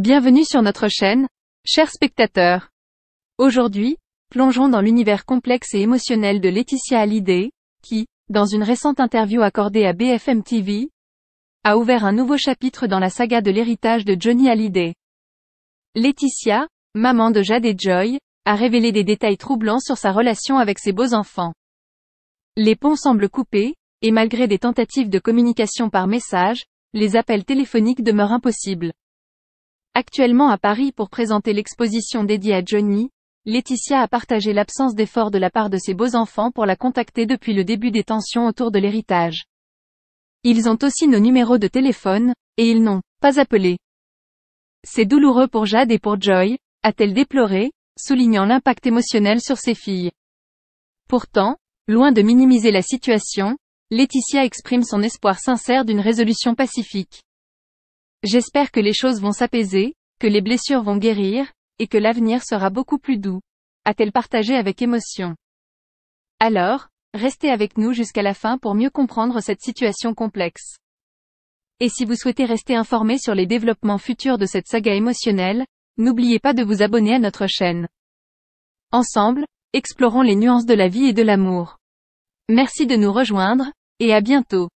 Bienvenue sur notre chaîne, chers spectateurs. Aujourd'hui, plongeons dans l'univers complexe et émotionnel de Laetitia Hallyday, qui, dans une récente interview accordée à BFM TV, a ouvert un nouveau chapitre dans la saga de l'héritage de Johnny Hallyday. Laetitia, maman de Jade et Joy, a révélé des détails troublants sur sa relation avec ses beaux-enfants. Les ponts semblent coupés, et malgré des tentatives de communication par message, les appels téléphoniques demeurent impossibles. Actuellement à Paris pour présenter l'exposition dédiée à Johnny, Laetitia a partagé l'absence d'efforts de la part de ses beaux-enfants pour la contacter depuis le début des tensions autour de l'héritage. Ils ont aussi nos numéros de téléphone, et ils n'ont pas appelé. C'est douloureux pour Jade et pour Joy, a-t-elle déploré, soulignant l'impact émotionnel sur ses filles. Pourtant, loin de minimiser la situation, Laetitia exprime son espoir sincère d'une résolution pacifique. J'espère que les choses vont s'apaiser, que les blessures vont guérir, et que l'avenir sera beaucoup plus doux. A-t-elle partagé avec émotion Alors, restez avec nous jusqu'à la fin pour mieux comprendre cette situation complexe. Et si vous souhaitez rester informé sur les développements futurs de cette saga émotionnelle, n'oubliez pas de vous abonner à notre chaîne. Ensemble, explorons les nuances de la vie et de l'amour. Merci de nous rejoindre, et à bientôt.